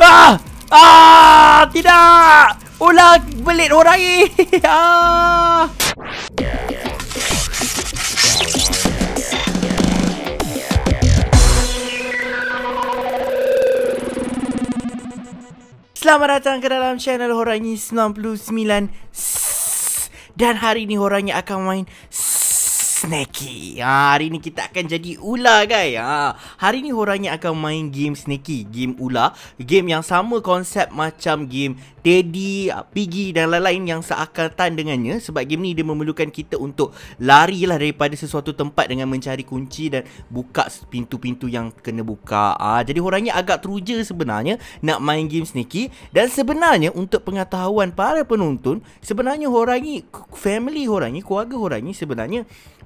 Ah! Ah! Tidak! Ular belit orang ini! Ah! Selamat datang ke dalam channel Horangi 99 Dan hari ini Horangi akan main Snacky ha, Hari ni kita akan jadi ular guys ha, Hari ni orangnya akan main game Snacky Game ular Game yang sama konsep macam game Teddy, Piggy dan lain-lain yang seakatan dengannya Sebab game ni dia memerlukan kita untuk Lari lah daripada sesuatu tempat dengan mencari kunci Dan buka pintu-pintu yang kena buka ha, Jadi orangnya agak teruja sebenarnya Nak main game Snacky Dan sebenarnya untuk pengetahuan para penonton Sebenarnya orangnya family orangnya, keluarga orangnya sebenarnya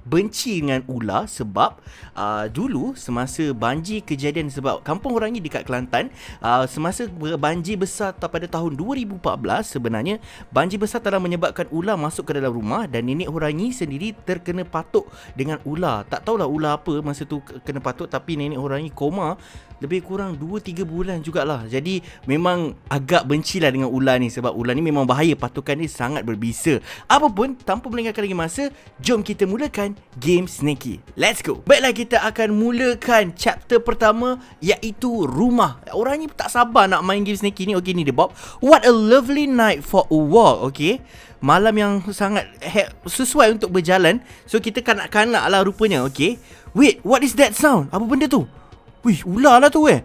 benci dengan ular sebab uh, dulu semasa banjir kejadian sebab kampung orang ni dekat Kelantan uh, semasa banjir besar pada tahun 2014 sebenarnya banjir besar telah menyebabkan ular masuk ke dalam rumah dan nenek orang ni sendiri terkena patuk dengan ular tak tahulah ular apa masa tu kena patuk tapi nenek orang ni koma lebih kurang 2-3 bulan jugalah Jadi memang agak benci lah dengan ular ni Sebab ular ni memang bahaya Patukan ni sangat berbisa Apapun, tanpa melengahkan lagi masa Jom kita mulakan game Snakey Let's go Baiklah kita akan mulakan chapter pertama Iaitu rumah Orang ni tak sabar nak main game Snakey ni Okay ni dia Bob What a lovely night for a walk Okay Malam yang sangat sesuai untuk berjalan So kita kanak-kanak lah rupanya Okay Wait, what is that sound? Apa benda tu? Wih, ular lah tu eh.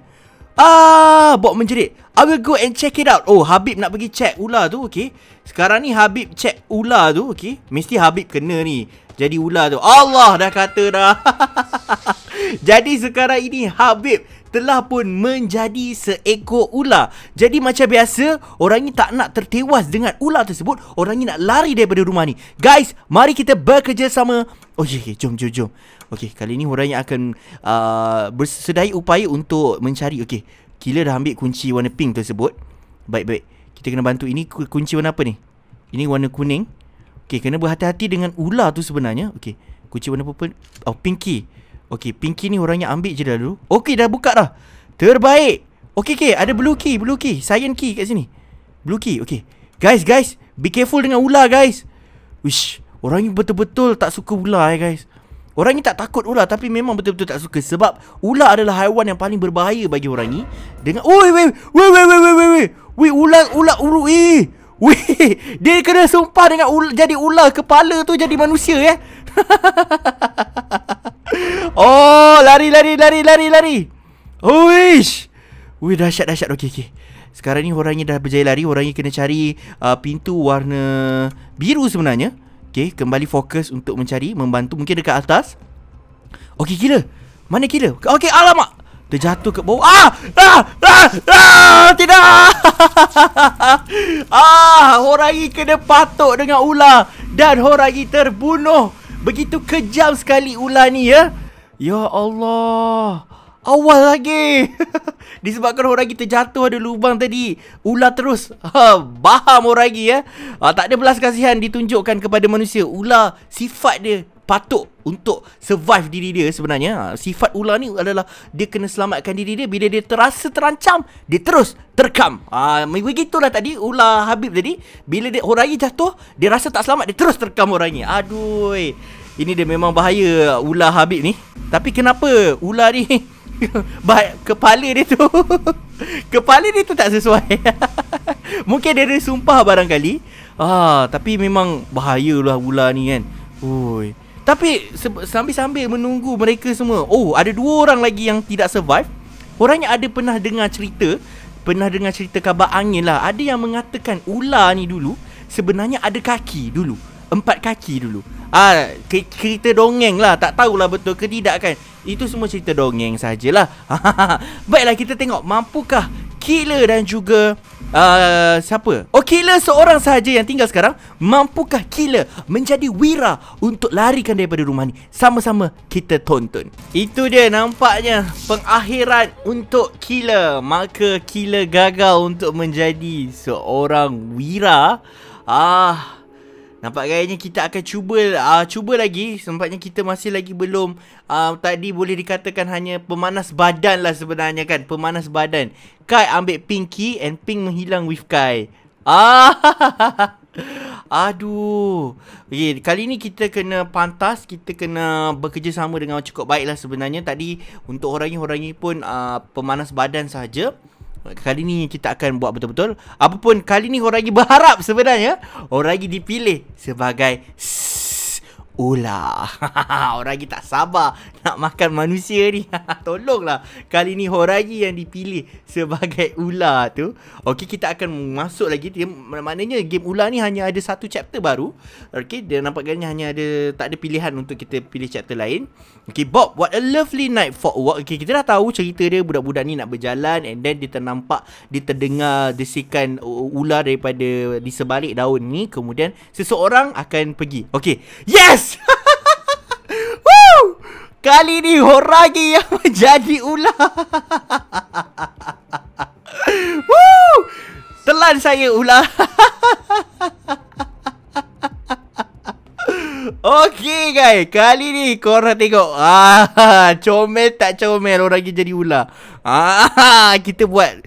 Ah, Bob menjerit. I will go and check it out. Oh, Habib nak pergi check ular tu, okay. Sekarang ni Habib check ular tu, okay. Mesti Habib kena ni. Jadi ular tu. Allah dah kata dah. Jadi sekarang ini Habib telah pun menjadi seekor ular. Jadi macam biasa, orang ni tak nak tertewas dengan ular tersebut. Orang ni nak lari daripada rumah ni. Guys, mari kita bekerja sama oh, Okey, okay, jom, jom, jom. Okey, kali ni orang yang akan uh, bersedai upaya untuk mencari. Okey, kila dah ambil kunci warna pink tersebut. Baik, baik. Kita kena bantu. Ini kunci warna apa ni? Ini warna kuning. Okey, kena berhati-hati dengan ular tu sebenarnya. Okey, kunci warna apa pun? Oh, pinky. Okay, Pinky ni orangnya ambil je dulu. Okay, dah buka dah. Terbaik. Okay, okay. Ada blue key, blue key. Cyan key kat sini. Blue key, okay. Guys, guys. Be careful dengan ular, guys. Wish. Orangnya betul-betul tak suka ular, eh, guys. Orang ni tak takut ular tapi memang betul-betul tak suka sebab ular adalah haiwan yang paling berbahaya bagi orang ni dengan oi wei wei wei wei wei wei wei wei ular ular uru eh wei dia kena sumpah dengan ular jadi ular kepala tu jadi manusia eh Oh, lari, lari, lari, lari, lari. Uish. Wih, dahsyat, dahsyat. Okey, okey. Sekarang ni orangnya dah berjaya lari. orangnya kena cari uh, pintu warna biru sebenarnya. Okey, kembali fokus untuk mencari, membantu. Mungkin dekat atas. Okey, kira, Mana kira? Okey, alamak. Dia jatuh ke bawah. Ah! Ah! Ah! ah! Tidak! ah! Horangi kena patuk dengan ular. Dan Horangi terbunuh. Begitu kejam sekali ular ni ya. Ya Allah. Awal lagi. Disebabkan orang kita jatuh ada lubang tadi. Ular terus. Ha, baham orang lagi ya. Ah, tak ada belas kasihan ditunjukkan kepada manusia. Ular sifat dia patut untuk survive diri dia sebenarnya ha, Sifat ular ni adalah Dia kena selamatkan diri dia Bila dia terasa terancam Dia terus terkam Haa uh, Begitulah tadi Ular Habib tadi Bila dia orangnya jatuh Dia rasa tak selamat Dia terus terkam orangnya Aduh Ini dia memang bahaya Ular Habib ni Tapi kenapa Ular ni Baik Kepala dia tu Kepala dia tu tak sesuai Mungkin dia ada sumpah barangkali Haa ah, Tapi memang Bahayalah ular ni kan Ui tapi sambil-sambil menunggu mereka semua Oh ada dua orang lagi yang tidak survive Orang yang ada pernah dengar cerita Pernah dengar cerita kabar angin lah Ada yang mengatakan ular ni dulu Sebenarnya ada kaki dulu Empat kaki dulu Ah, Cerita dongeng lah Tak tahulah betul ke tidak kan Itu semua cerita dongeng sajalah Baiklah kita tengok Mampukah killer dan juga uh, siapa? Oh, killer seorang sahaja yang tinggal sekarang. Mampukah killer menjadi wira untuk larikan daripada rumah ni? Sama-sama kita tonton. Itu dia nampaknya pengakhiran untuk killer. Maka killer gagal untuk menjadi seorang wira. Ah... Nampak gayanya kita akan cuba uh, cuba lagi sempatnya kita masih lagi belum uh, tadi boleh dikatakan hanya pemanas badan lah sebenarnya kan pemanas badan. Kai ambil Pinky and Pink menghilang with Kai. Ah. Aduh. Okey, kali ni kita kena pantas, kita kena bekerjasama dengan cukup baik lah sebenarnya. Tadi untuk orang-orang ni pun uh, pemanas badan saja. Kali ni kita akan buat betul-betul Apapun kali ni orang lagi berharap sebenarnya orang lagi dipilih sebagai ular. Horagi tak sabar nak makan manusia ni. Tolonglah kali ni Horagi yang dipilih sebagai ular tu. Okey kita akan masuk lagi. Maknanya game ular ni hanya ada satu chapter baru. Okey dia nampaknya hanya ada tak ada pilihan untuk kita pilih chapter lain. Okey Bob what a lovely night for walk. Okey kita dah tahu cerita dia budak-budak ni nak berjalan and then dia ternampak dia terdengar desikan ular daripada di sebalik daun ni kemudian seseorang akan pergi. Okey. Yes! Woo! Kali ni Horagi yang menjadi ular. Woo! Telan saya ular. Okey guys, kali ni korang tengok ah, Comel tak comel orang lagi jadi ular ah, Kita buat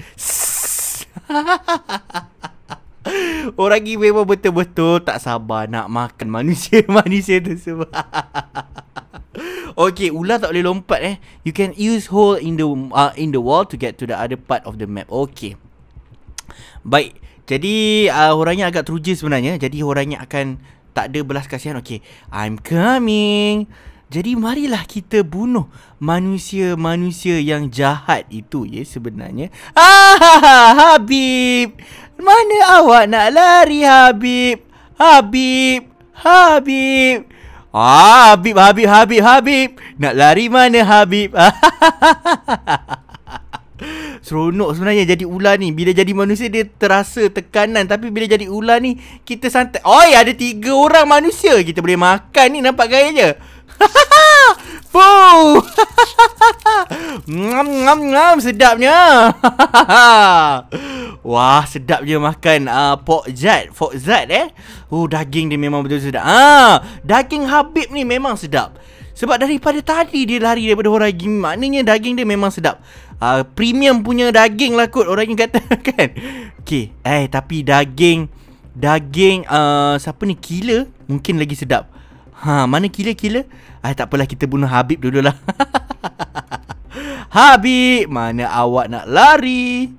Orang ni memang betul-betul tak sabar nak makan manusia-manusia tu semua. okay, ular tak boleh lompat eh. You can use hole in the uh, in the wall to get to the other part of the map. Okay. Baik. Jadi, uh, orangnya agak teruja sebenarnya. Jadi, orangnya akan tak ada belas kasihan. Okay. I'm coming. Jadi marilah kita bunuh manusia-manusia yang jahat itu ya sebenarnya. Ah, Habib. Mana awak nak lari Habib? Habib, Habib. Ah, Habib, Habib, Habib, Habib. Nak lari mana Habib? Seronok sebenarnya jadi ular ni Bila jadi manusia dia terasa tekanan Tapi bila jadi ular ni Kita santai Oi ada tiga orang manusia Kita boleh makan ni nampak gaya je Fuh. ngam ngam ngam sedapnya. Wah, sedap sedapnya makan uh, pork jet, pork jet eh. Uh, daging dia memang betul sedap. Ah, daging Habib ni memang sedap. Sebab daripada tadi dia lari daripada orang gym, maknanya daging dia memang sedap. Uh, premium punya daging lah kot orang yang kata kan. Okay, eh tapi daging daging uh, siapa ni killer mungkin lagi sedap. Ha, mana killer-killer? Ah, tak apalah kita bunuh Habib dululah. Habib, mana awak nak lari?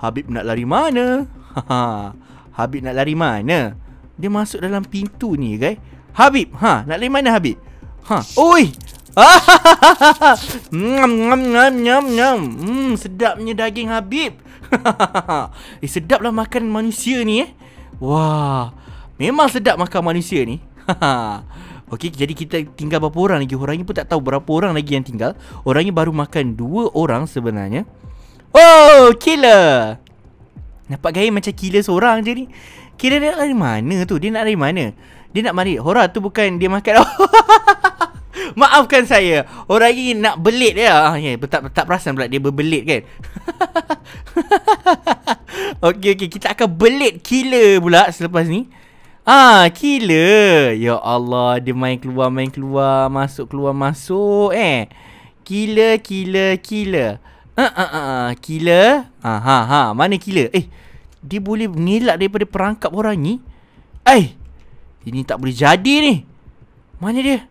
Habib nak lari mana? Ha, Habib nak lari mana? Dia masuk dalam pintu ni, guys. Habib, ha, nak lari mana Habib? Ha, oi. nyam nyam nyam nyam nyam. Hmm, sedapnya daging Habib. eh, sedaplah makan manusia ni eh. Wah, memang sedap makan manusia ni. Okey, jadi kita tinggal berapa orang lagi? Orangnya pun tak tahu berapa orang lagi yang tinggal. Orangnya baru makan dua orang sebenarnya. Oh, killer! Nampak gaya macam killer seorang je ni. Kira dia nak lari mana tu? Dia nak lari mana? Dia nak mari. Hora tu bukan dia makan. oh Maafkan saya. Orang ini nak belit dia. Ah, ya, tak, tak perasan pula dia berbelit kan. okey, okay Kita akan belit killer pula selepas ni. Ah, gila. Ya Allah, dia main keluar, main keluar, masuk keluar, masuk eh. Gila, gila, gila. Ah, ah, ah, gila. Ha ah, ah, ha ha, mana gila? Eh, dia boleh mengelak daripada perangkap orang ni? Eh. Ini tak boleh jadi ni. Mana dia?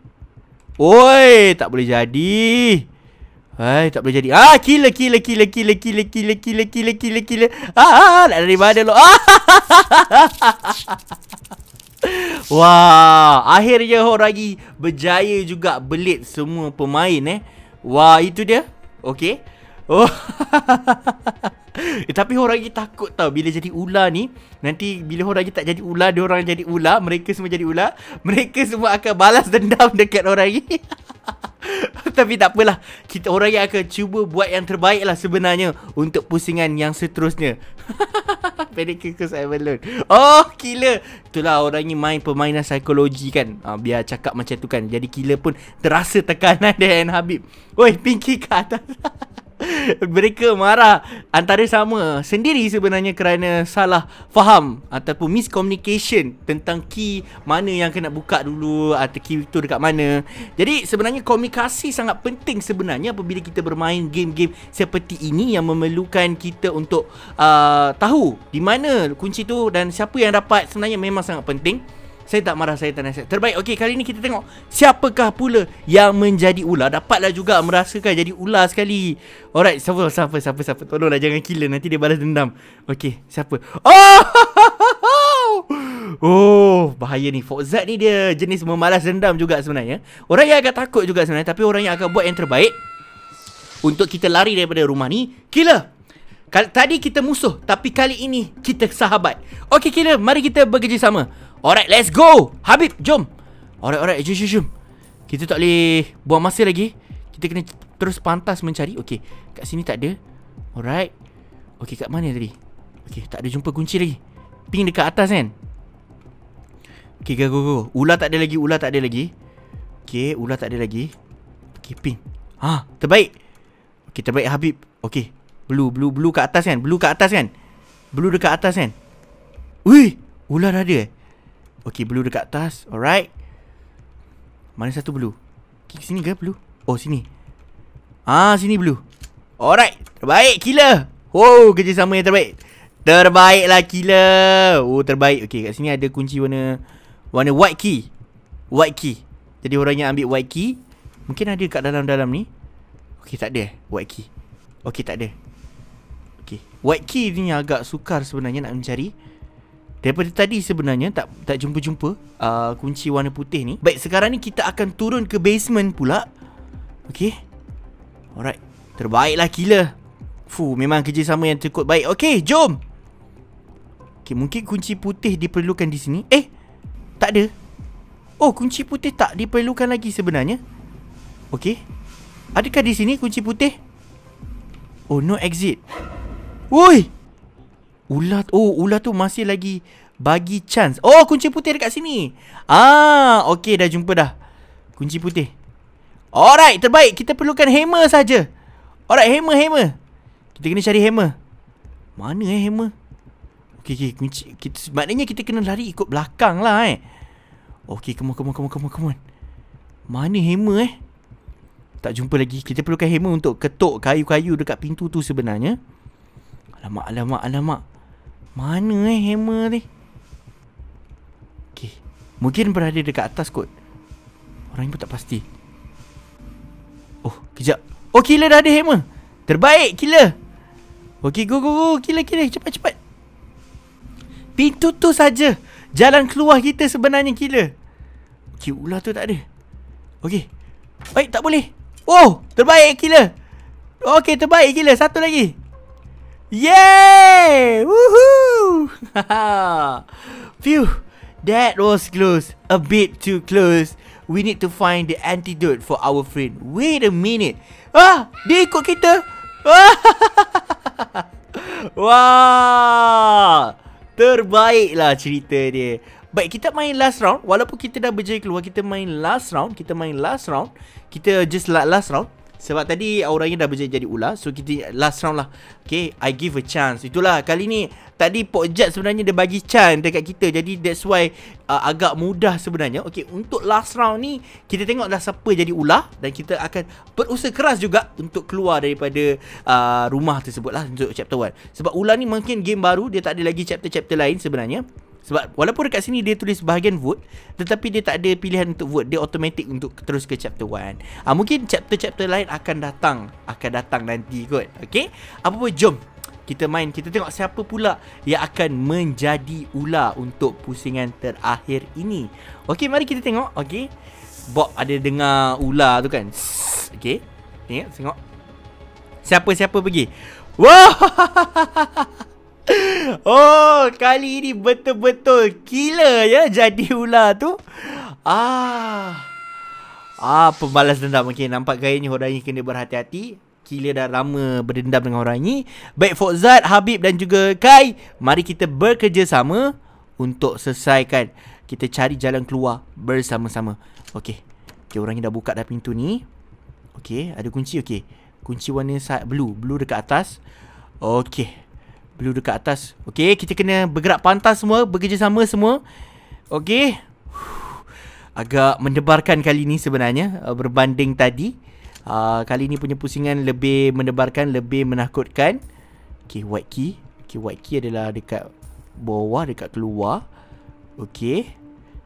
Oi, tak boleh jadi. Hai, eh, tak boleh jadi. Ah, kile, kile, kile, kile, kile, kile, kile, kile, kile, kile. Ah, ah, ah, dari mana lo? Ah, Wah, akhirnya Horagi berjaya juga belit semua pemain eh. Wah, itu dia. Okey. Oh. eh, tapi Horagi takut tau bila jadi ular ni, nanti bila Horagi tak jadi ular, dia orang jadi ular, mereka semua jadi ular, mereka semua akan balas dendam dekat Horagi. tapi tak apalah. Kita orang yang akan cuba buat yang terbaik lah sebenarnya untuk pusingan yang seterusnya. Panic Circus Avalon Oh killer Itulah orang ni main permainan psikologi kan ha, Biar cakap macam tu kan Jadi killer pun terasa tekanan dia and Habib Oi pinky ke atas mereka marah antara sama sendiri sebenarnya kerana salah faham ataupun miscommunication tentang key mana yang kena buka dulu atau key itu dekat mana. Jadi sebenarnya komunikasi sangat penting sebenarnya apabila kita bermain game-game seperti ini yang memerlukan kita untuk uh, tahu di mana kunci tu dan siapa yang dapat sebenarnya memang sangat penting. Saya tak marah saya tanah saya Terbaik Okey kali ni kita tengok Siapakah pula Yang menjadi ular Dapatlah juga merasakan Jadi ular sekali Alright Siapa siapa siapa siapa Tolonglah jangan kila Nanti dia balas dendam Okey siapa Oh Oh bahaya ni Fox ni dia jenis memalas dendam juga sebenarnya Orang yang agak takut juga sebenarnya Tapi orang yang agak buat yang terbaik Untuk kita lari daripada rumah ni Kila. Tadi kita musuh Tapi kali ini Kita sahabat Okay kila. Mari kita bekerjasama Alright, let's go. Habib, jom. Alright, alright. Jom, jom, jom. Kita tak boleh buang masa lagi. Kita kena terus pantas mencari. Okay, kat sini tak ada. Alright. Okay, kat mana tadi? Okay, tak ada jumpa kunci lagi. Ping dekat atas kan? Okay, go, go, go. Ular tak ada lagi, ular tak ada lagi. Okay, ular tak ada lagi. Okay, ping. Ha, terbaik. Okay, terbaik Habib. Okay. Blue, blue, blue kat atas kan? Blue kat atas kan? Blue dekat atas kan? Wih, ular ada eh? Okay blue dekat atas Alright Mana satu blue okay, Sini ke blue Oh sini Ah sini blue Alright Terbaik killer Wow kerjasama yang terbaik Terbaik lah killer Oh terbaik Okay kat sini ada kunci warna Warna white key White key Jadi orang yang ambil white key Mungkin ada kat dalam-dalam ni Okay tak ada eh, White key Okay tak ada Okay White key ni agak sukar sebenarnya nak mencari Daripada tadi sebenarnya tak tak jumpa-jumpa uh, kunci warna putih ni. Baik, sekarang ni kita akan turun ke basement pula. Okey. Alright. Terbaiklah killer. Fu, memang kerja sama yang cukup baik. okay, jom. Okey, mungkin kunci putih diperlukan di sini. Eh, tak ada. Oh, kunci putih tak diperlukan lagi sebenarnya. Okey. Adakah di sini kunci putih? Oh, no exit. Woi! Ular oh ular tu masih lagi bagi chance. Oh kunci putih dekat sini. Ah okey dah jumpa dah. Kunci putih. Alright terbaik kita perlukan hammer saja. Alright hammer hammer. Kita kena cari hammer. Mana eh hammer? Okey okey kunci kita maknanya kita kena lari ikut belakang lah eh. Okey come on come on come Mana hammer eh? Tak jumpa lagi. Kita perlukan hammer untuk ketuk kayu-kayu dekat pintu tu sebenarnya. Alamak, alamak, alamak. Mana eh hammer ni Okay Mungkin berada dekat atas kot Orang ni pun tak pasti Oh kejap Oh killer dah ada hammer Terbaik killer Okey, go go go Killer killer cepat cepat Pintu tu saja Jalan keluar kita sebenarnya killer Okay ular tu tak ada Okey. Baik tak boleh Oh terbaik killer Okey terbaik killer satu lagi Yeay Woohoo Phew, that was close. A bit too close. We need to find the antidote for our friend. Wait a minute. Ah, dia ikut kita. Wah, terbaiklah cerita dia. Baik, kita main last round. Walaupun kita dah berjaya keluar, kita main last round. Kita main last round. Kita just last round. Sebab tadi auranya dah berjaya jadi ular So kita last round lah Okay I give a chance Itulah kali ni Tadi Pok Jat sebenarnya dia bagi chance dekat kita Jadi that's why uh, agak mudah sebenarnya Okay untuk last round ni Kita tengok dah siapa jadi ular Dan kita akan berusaha keras juga Untuk keluar daripada uh, rumah tersebut lah Untuk chapter 1 Sebab ular ni mungkin game baru Dia tak ada lagi chapter-chapter lain sebenarnya sebab walaupun dekat sini dia tulis bahagian vote Tetapi dia tak ada pilihan untuk vote Dia automatic untuk terus ke chapter 1 uh, ah, Mungkin chapter-chapter lain akan datang Akan datang nanti kot Okay Apa pun jom kita main kita tengok siapa pula yang akan menjadi ular untuk pusingan terakhir ini. Okay, mari kita tengok. okay? Bob ada dengar ular tu kan? Okay, Tengok, Siapa siapa pergi? Wow! Oh, kali ini betul-betul gila ya jadi ular tu. Ah. Ah, pembalas dendam. Okey, nampak gayanya orang ini kena berhati-hati. Kila dah lama berdendam dengan orang ini. Baik Fokzat, Habib dan juga Kai. Mari kita bekerjasama untuk selesaikan. Kita cari jalan keluar bersama-sama. Okey. Okey, orang ini dah buka dah pintu ni. Okey, ada kunci. Okey. Kunci warna blue. Blue dekat atas. Okey. Blue dekat atas. Okay, kita kena bergerak pantas semua. Bekerjasama semua. Okay. Agak mendebarkan kali ni sebenarnya. Uh, berbanding tadi. Uh, kali ni punya pusingan lebih mendebarkan, lebih menakutkan. Okay, white key. Okay, white key adalah dekat bawah, dekat keluar. Okay.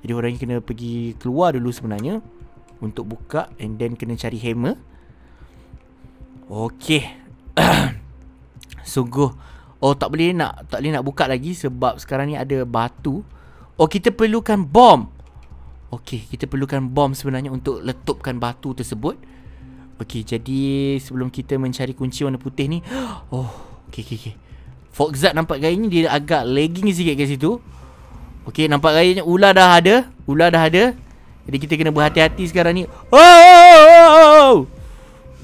Jadi orang ni kena pergi keluar dulu sebenarnya. Untuk buka and then kena cari hammer. Okay. Sungguh. So Oh tak boleh nak Tak boleh nak buka lagi Sebab sekarang ni ada batu Oh kita perlukan bom Okey, kita perlukan bom sebenarnya untuk letupkan batu tersebut. Okey, jadi sebelum kita mencari kunci warna putih ni. Oh, okey, okey, okey. Foxat nampak gayanya dia agak lagging sikit kat situ. Okey, nampak gayanya ular dah ada. Ular dah ada. Jadi kita kena berhati-hati sekarang ni. Oh! oh, oh, oh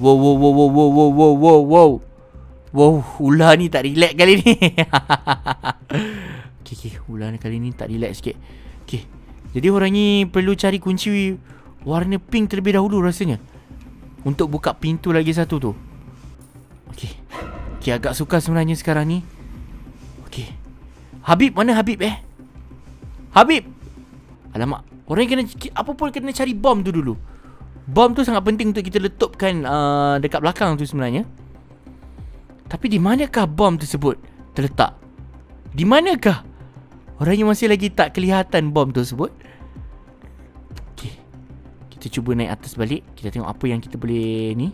wow, wow, wow, wow, wow, wow, wow, wow, wow. Wow, ular ni tak relax kali ni. okay, okay. Ular ni kali ni tak relax sikit. Okay. Jadi orang ni perlu cari kunci warna pink terlebih dahulu rasanya. Untuk buka pintu lagi satu tu. Okay. Okay, agak suka sebenarnya sekarang ni. Okay. Habib, mana Habib eh? Habib! Alamak. Orang ni kena, apa pun kena cari bom tu dulu. Bom tu sangat penting untuk kita letupkan uh, dekat belakang tu sebenarnya. Tapi di manakah bom tersebut terletak? Di manakah orang yang masih lagi tak kelihatan bom tersebut? Okey. Kita cuba naik atas balik. Kita tengok apa yang kita boleh ni.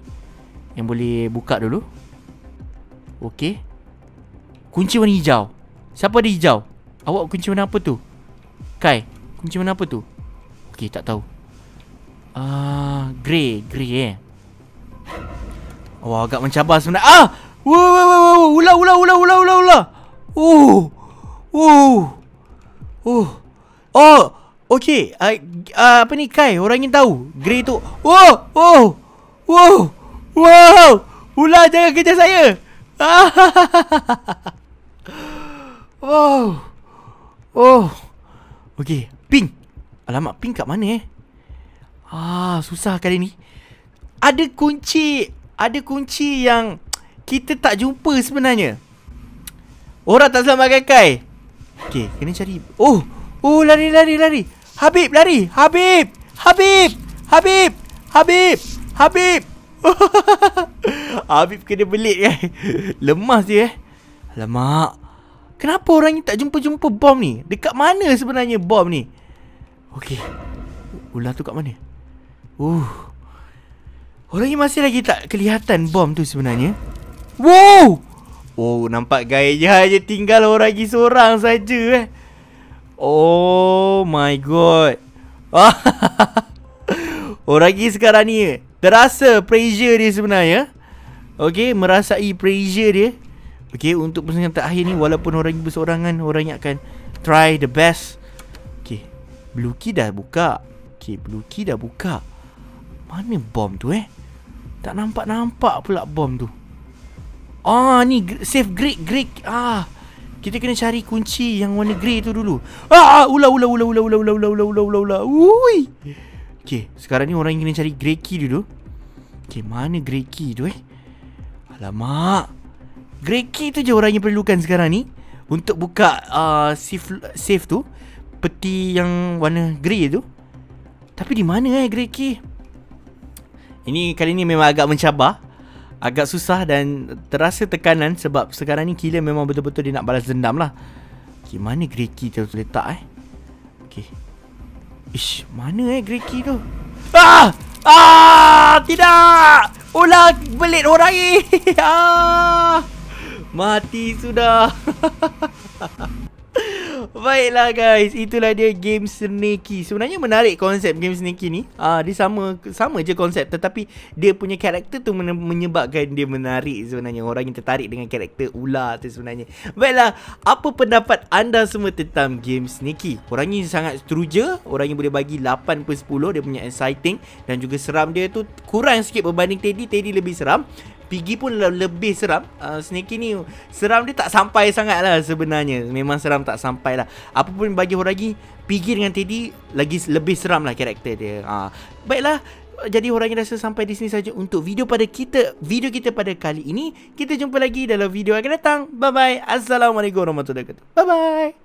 Yang boleh buka dulu. Okey. Kunci warna hijau. Siapa ada hijau? Awak kunci warna apa tu? Kai, kunci warna apa tu? Okey, tak tahu. Ah, uh, grey, grey eh. Wah, oh, agak mencabar sebenarnya. Ah! Wow, wow, wow, wow, ula, ula, ula, ula, ula, ula. Oh, oh, oh, oh. Okay, uh, uh, apa ni Kai? Orang ingin tahu. Grey tu. Oh, oh, oh. wow, wow. Ula jangan kejar saya. wow, oh, wow, oh. Okay, pink. Alamak, pink kat mana eh? Ah, susah kali ni. Ada kunci, ada kunci yang kita tak jumpa sebenarnya Orang oh, tak selamat kakai Okay, kena cari Oh, oh lari lari lari Habib lari Habib Habib Habib Habib Habib Habib kena belit kan Lemas dia eh Alamak Kenapa orang ni tak jumpa-jumpa bom ni? Dekat mana sebenarnya bom ni? Okey. Ular tu kat mana? Uh. Orang ni masih lagi tak kelihatan bom tu sebenarnya. Wow. Oh, nampak gaya je tinggal orang lagi seorang saja eh. Oh my god. orang lagi sekarang ni eh, terasa pressure dia sebenarnya. Okay, merasai pressure dia. Okey, untuk persembahan terakhir ni walaupun orang lagi berseorangan, orang yang akan try the best. Okay, Blue key dah buka. Okay, blue key dah buka. Mana bom tu eh? Tak nampak-nampak pula bom tu. Ah ni safe grey grey ah. Kita kena cari kunci yang warna grey tu dulu. Ah ula ah, ula ula ula ula ula ula ula ula ula ula. Ui. Okey, sekarang ni orang ingin cari grey key dulu. Okey, mana grey key tu eh? Alamak. Grey key tu je orang yang perlukan sekarang ni untuk buka uh, safe safe tu peti yang warna grey tu. Tapi di mana eh grey key? Ini kali ni memang agak mencabar agak susah dan terasa tekanan sebab sekarang ni killer memang betul-betul dia nak balas dendam lah. Okay, mana Greki tu letak eh? Okay. Ish, mana eh Greki tu? Ah! Ah! Tidak! Ular belit orang ini Ah! Mati sudah! Hahaha! Baiklah guys, itulah dia game sneaky. Sebenarnya menarik konsep game sneaky ni. Ah, dia sama sama je konsep tetapi dia punya karakter tu menyebabkan dia menarik sebenarnya. Orang yang tertarik dengan karakter ular tu sebenarnya. Baiklah, apa pendapat anda semua tentang game sneaky? Orang yang sangat teruja, orang yang boleh bagi 8 per 10. Dia punya exciting dan juga seram dia tu kurang sikit berbanding Teddy. Teddy lebih seram. Piggy pun lebih seram uh, ah, Snakey ni Seram dia tak sampai sangat lah sebenarnya Memang seram tak sampai lah Apa pun bagi Horagi Piggy dengan Teddy Lagi lebih seram lah karakter dia uh. Baiklah jadi orang yang rasa sampai di sini saja untuk video pada kita video kita pada kali ini kita jumpa lagi dalam video akan datang bye bye assalamualaikum warahmatullahi wabarakatuh bye bye